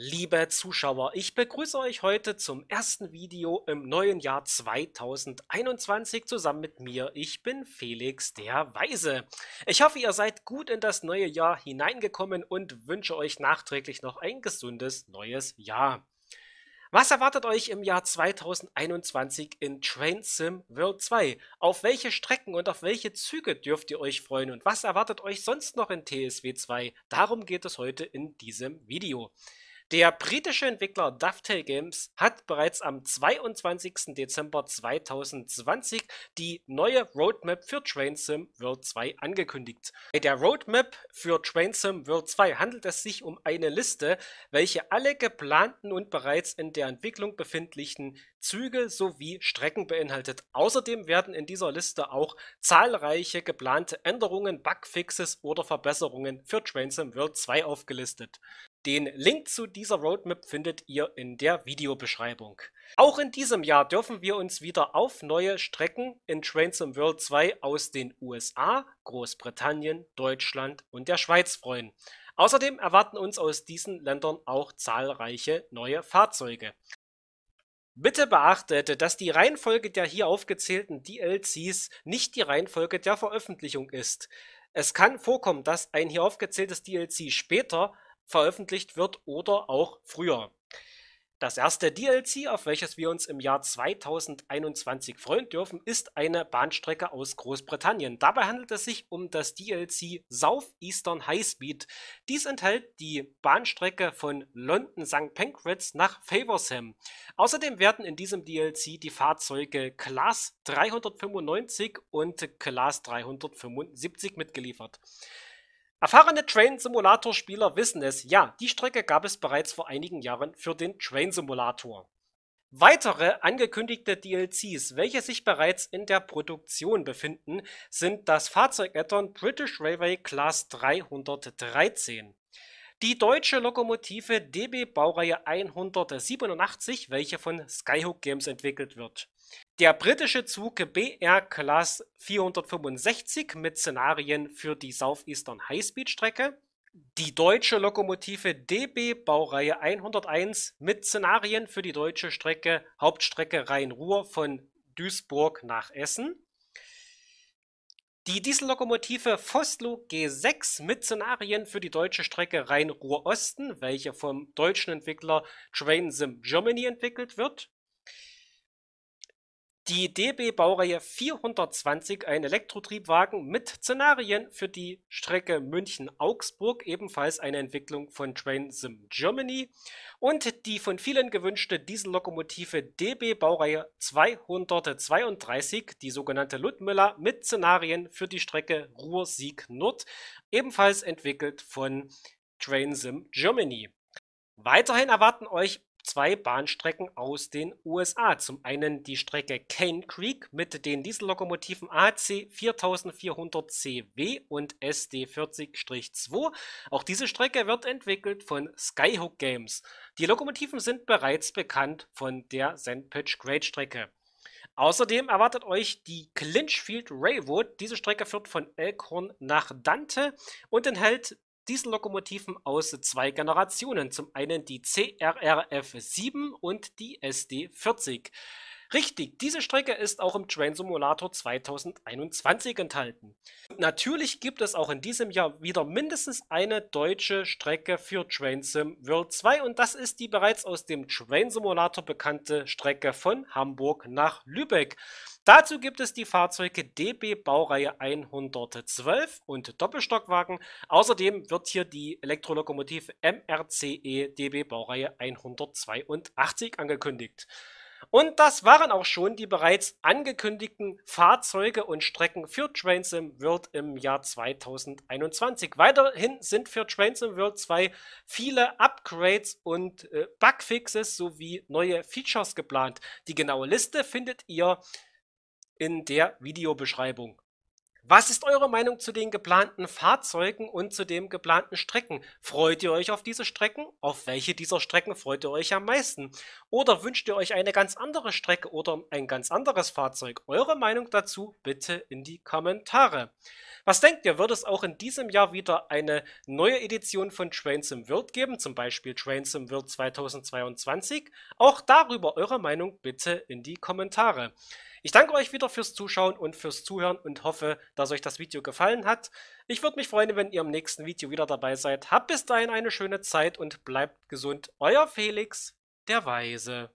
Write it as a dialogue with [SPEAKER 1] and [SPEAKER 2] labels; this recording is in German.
[SPEAKER 1] Liebe Zuschauer, ich begrüße euch heute zum ersten Video im neuen Jahr 2021 zusammen mit mir. Ich bin Felix der Weise. Ich hoffe, ihr seid gut in das neue Jahr hineingekommen und wünsche euch nachträglich noch ein gesundes neues Jahr. Was erwartet euch im Jahr 2021 in Train Sim World 2? Auf welche Strecken und auf welche Züge dürft ihr euch freuen und was erwartet euch sonst noch in TSW 2? Darum geht es heute in diesem Video. Der britische Entwickler Dovetail Games hat bereits am 22. Dezember 2020 die neue Roadmap für Train Sim World 2 angekündigt. Bei der Roadmap für Train Sim World 2 handelt es sich um eine Liste, welche alle geplanten und bereits in der Entwicklung befindlichen Züge sowie Strecken beinhaltet. Außerdem werden in dieser Liste auch zahlreiche geplante Änderungen, Bugfixes oder Verbesserungen für Train Sim World 2 aufgelistet. Den Link zu dieser Roadmap findet ihr in der Videobeschreibung. Auch in diesem Jahr dürfen wir uns wieder auf neue Strecken in Trains in World 2 aus den USA, Großbritannien, Deutschland und der Schweiz freuen. Außerdem erwarten uns aus diesen Ländern auch zahlreiche neue Fahrzeuge. Bitte beachtet, dass die Reihenfolge der hier aufgezählten DLCs nicht die Reihenfolge der Veröffentlichung ist. Es kann vorkommen, dass ein hier aufgezähltes DLC später veröffentlicht wird oder auch früher. Das erste DLC, auf welches wir uns im Jahr 2021 freuen dürfen, ist eine Bahnstrecke aus Großbritannien. Dabei handelt es sich um das DLC South Eastern High Speed. Dies enthält die Bahnstrecke von London St. Pancras nach Faversham. Außerdem werden in diesem DLC die Fahrzeuge Class 395 und Class 375 mitgeliefert. Erfahrene Train Simulator Spieler wissen es, ja, die Strecke gab es bereits vor einigen Jahren für den Train Simulator. Weitere angekündigte DLCs, welche sich bereits in der Produktion befinden, sind das fahrzeug add British Railway Class 313. Die deutsche Lokomotive DB Baureihe 187, welche von Skyhook Games entwickelt wird. Der britische Zug BR Class 465 mit Szenarien für die Southeastern Highspeed Strecke. Die deutsche Lokomotive DB Baureihe 101 mit Szenarien für die deutsche Strecke Hauptstrecke Rhein-Ruhr von Duisburg nach Essen. Die Diesellokomotive Vossloh G6 mit Szenarien für die deutsche Strecke Rhein-Ruhr-Osten, welche vom deutschen Entwickler Train Sim Germany entwickelt wird, die DB Baureihe 420 ein Elektrotriebwagen mit Szenarien für die Strecke München-Augsburg, ebenfalls eine Entwicklung von Train Sim Germany und die von vielen gewünschte Diesellokomotive DB Baureihe 232, die sogenannte Ludmüller mit Szenarien für die Strecke Ruhr-Sieg-Nord, ebenfalls entwickelt von Train Sim Germany. Weiterhin erwarten euch zwei Bahnstrecken aus den USA. Zum einen die Strecke Cane Creek mit den Diesellokomotiven AC 4400 CW und SD 40-2. Auch diese Strecke wird entwickelt von Skyhook Games. Die Lokomotiven sind bereits bekannt von der Sandpitch Grade Strecke. Außerdem erwartet euch die Clinchfield Railroad. Diese Strecke führt von Elkhorn nach Dante und enthält Diesellokomotiven aus zwei Generationen, zum einen die CRRF 7 und die SD 40. Richtig, diese Strecke ist auch im Train Simulator 2021 enthalten. Und natürlich gibt es auch in diesem Jahr wieder mindestens eine deutsche Strecke für Train Sim World 2 und das ist die bereits aus dem Train Simulator bekannte Strecke von Hamburg nach Lübeck. Dazu gibt es die Fahrzeuge DB Baureihe 112 und Doppelstockwagen. Außerdem wird hier die Elektrolokomotive MRCE DB Baureihe 182 angekündigt. Und das waren auch schon die bereits angekündigten Fahrzeuge und Strecken für Trains World im Jahr 2021. Weiterhin sind für Trains World 2 viele Upgrades und äh, Bugfixes sowie neue Features geplant. Die genaue Liste findet ihr in der Videobeschreibung. Was ist eure Meinung zu den geplanten Fahrzeugen und zu den geplanten Strecken? Freut ihr euch auf diese Strecken? Auf welche dieser Strecken freut ihr euch am meisten? Oder wünscht ihr euch eine ganz andere Strecke oder ein ganz anderes Fahrzeug? Eure Meinung dazu bitte in die Kommentare. Was denkt ihr, wird es auch in diesem Jahr wieder eine neue Edition von Trains in World geben, zum Beispiel Trains in World 2022? Auch darüber eure Meinung bitte in die Kommentare. Ich danke euch wieder fürs Zuschauen und fürs Zuhören und hoffe, dass euch das Video gefallen hat. Ich würde mich freuen, wenn ihr im nächsten Video wieder dabei seid. Habt bis dahin eine schöne Zeit und bleibt gesund. Euer Felix, der Weise.